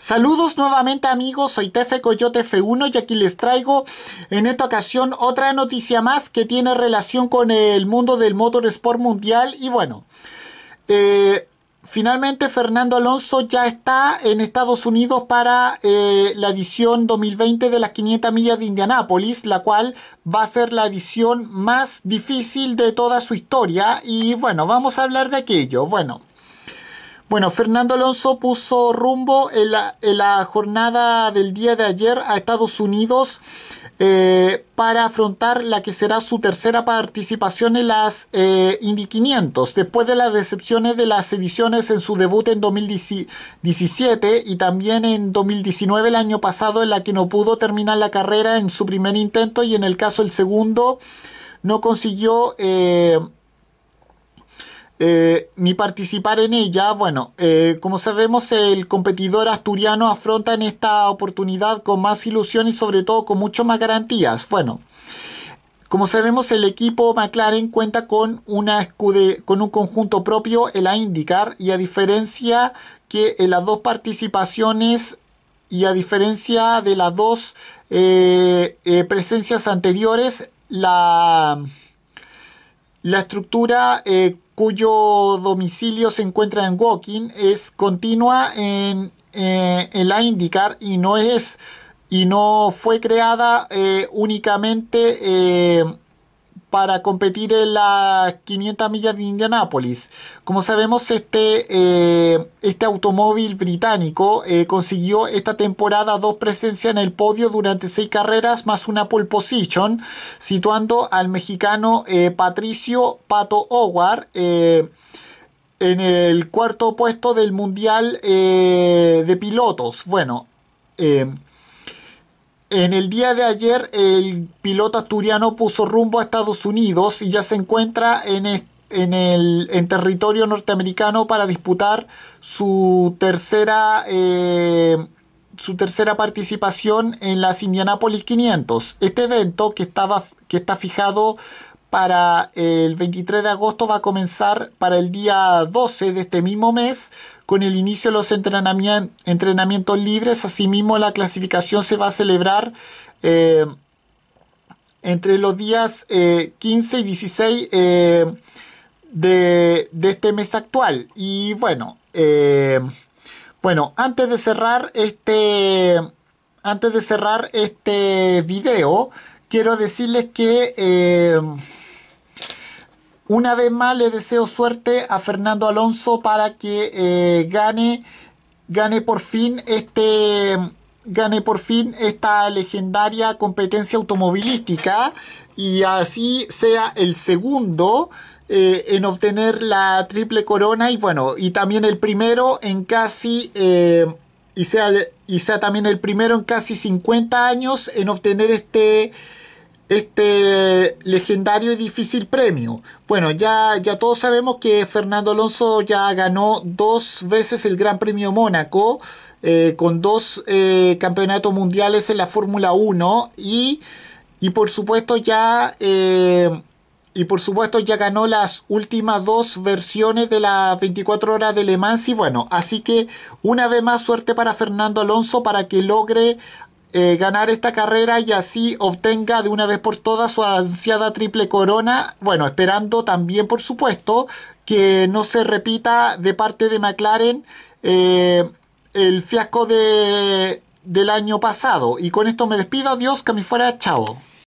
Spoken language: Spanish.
Saludos nuevamente amigos, soy Tefe Coyote F1 y aquí les traigo en esta ocasión otra noticia más que tiene relación con el mundo del motorsport mundial y bueno, eh, finalmente Fernando Alonso ya está en Estados Unidos para eh, la edición 2020 de las 500 millas de Indianápolis, la cual va a ser la edición más difícil de toda su historia y bueno, vamos a hablar de aquello, bueno. Bueno, Fernando Alonso puso rumbo en la, en la jornada del día de ayer a Estados Unidos eh, para afrontar la que será su tercera participación en las eh, Indy 500, después de las decepciones de las ediciones en su debut en 2017 y también en 2019 el año pasado en la que no pudo terminar la carrera en su primer intento y en el caso el segundo no consiguió... Eh, eh, ni participar en ella. Bueno, eh, como sabemos, el competidor asturiano afronta en esta oportunidad con más ilusión y sobre todo con mucho más garantías. Bueno, como sabemos, el equipo McLaren cuenta con, una con un conjunto propio el a indicar y a diferencia que en eh, las dos participaciones y a diferencia de las dos presencias anteriores, la, la estructura cuyo domicilio se encuentra en Woking es continua en, eh, el indicar la IndyCar y no es y no fue creada eh, únicamente eh, para competir en las 500 millas de Indianápolis. Como sabemos, este, eh, este automóvil británico eh, consiguió esta temporada dos presencias en el podio durante seis carreras más una pole position, situando al mexicano eh, Patricio Pato Howard en el cuarto puesto del Mundial de Pilotos. Bueno, en el día de ayer el piloto asturiano puso rumbo a Estados Unidos y ya se encuentra en, en, el, en territorio norteamericano para disputar su tercera, eh, su tercera participación en las Indianapolis 500. Este evento que, estaba, que está fijado para el 23 de agosto va a comenzar para el día 12 de este mismo mes con el inicio de los entrenamientos libres. Asimismo, la clasificación se va a celebrar eh, entre los días 15 eh, y 16 eh, de, de, este mes actual. Y bueno, bueno, antes de cerrar este, antes de cerrar este video, quiero decirles que una vez más le deseo suerte a Fernando Alonso para que eh, gane, gane por fin este, gane por fin esta legendaria competencia automovilística y así sea el segundo eh, en obtener la triple corona y bueno, y también el primero en casi, eh, y, sea, y sea también el primero en casi 50 años en obtener este este legendario y difícil premio. Bueno, ya, ya todos sabemos que Fernando Alonso ya ganó dos veces el Gran Premio Mónaco, eh, con dos eh, campeonatos mundiales en la Fórmula 1 y, y, por supuesto ya... Eh, y por supuesto ya ganó las últimas dos versiones de las 24 horas de Le Mans y bueno, así que una vez más suerte para Fernando Alonso para que logre eh, ganar esta carrera y así obtenga de una vez por todas su ansiada triple corona. Bueno, esperando también, por supuesto, que no se repita de parte de McLaren eh, el fiasco de, del año pasado. Y con esto me despido. Adiós, que me fuera. Chao.